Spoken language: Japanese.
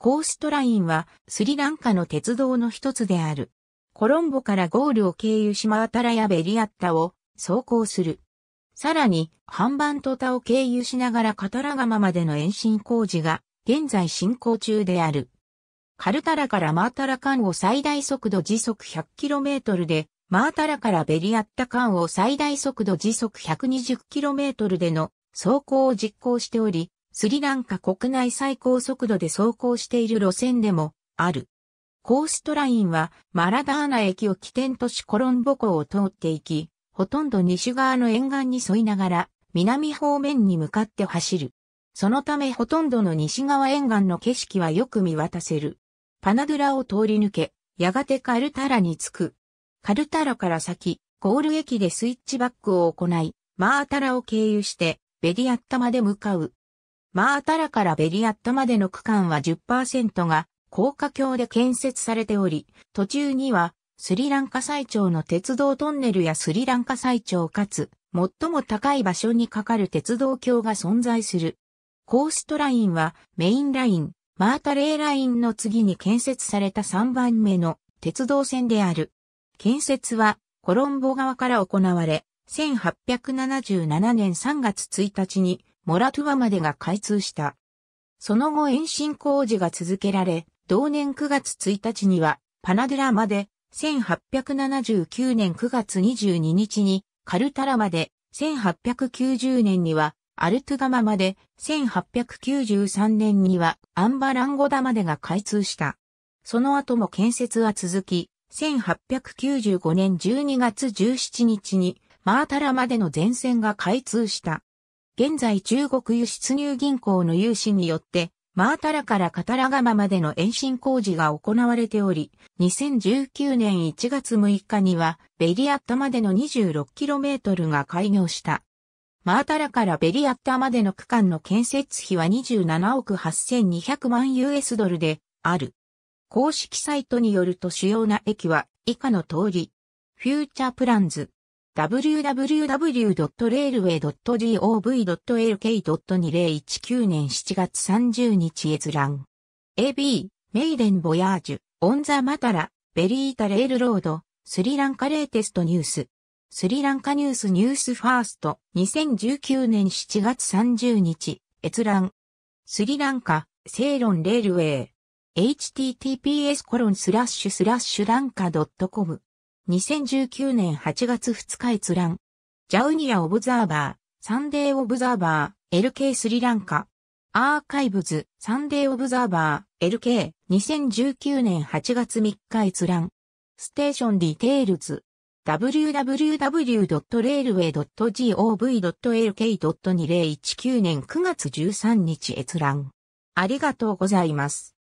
コーストラインはスリランカの鉄道の一つである。コロンボからゴールを経由しマータラやベリアッタを走行する。さらに、ハンバントタを経由しながらカタラガマまでの延伸工事が現在進行中である。カルタラからマータラ間を最大速度時速 100km で、マータラからベリアッタ間を最大速度時速 120km での走行を実行しており、スリランカ国内最高速度で走行している路線でもある。コーストラインはマラダーナ駅を起点としコロンボ港を通っていき、ほとんど西側の沿岸に沿いながら南方面に向かって走る。そのためほとんどの西側沿岸の景色はよく見渡せる。パナドゥラを通り抜け、やがてカルタラに着く。カルタラから先、ゴール駅でスイッチバックを行い、マータラを経由して、ベディアッタまで向かう。マータラからベリアットまでの区間は10%が高架橋で建設されており、途中にはスリランカ最長の鉄道トンネルやスリランカ最長かつ最も高い場所に架かる鉄道橋が存在する。コーストラインはメインライン、マータレーラインの次に建設された3番目の鉄道線である。建設はコロンボ側から行われ、1877年3月1日にモラトゥアまでが開通した。その後延伸工事が続けられ、同年9月1日にはパナデラまで、1879年9月22日にカルタラまで、1890年にはアルトゥガマまで、1893年にはアンバランゴダまでが開通した。その後も建設は続き、1895年12月17日にマータラまでの全線が開通した。現在中国輸出入銀行の融資によって、マータラからカタラガマまでの延伸工事が行われており、2019年1月6日には、ベリアッタまでの 26km が開業した。マータラからベリアッタまでの区間の建設費は27億8200万 US ドルである。公式サイトによると主要な駅は以下の通り。フューチャープランズ、www.railway.gov.lk.2019 年7月30日閲覧。AB、メイデン・ボヤージュ、オン・ザ・マタラ、ベリータ・レールロード、スリランカ・レーテスト・ニュース。スリランカニュースニュースファースト2019年7月30日閲覧スリランカセイロンレールウェイ https コロンスラッシュスラッシュランカ .com 2019年8月2日閲覧。ジャウニア・オブザーバー、サンデー・オブザーバー、LK スリランカ。アーカイブズ、サンデー・オブザーバー、LK、2019年8月3日閲覧。ステーションディテールズ。www.railway.gov.lk.2019 年9月13日閲覧。ありがとうございます。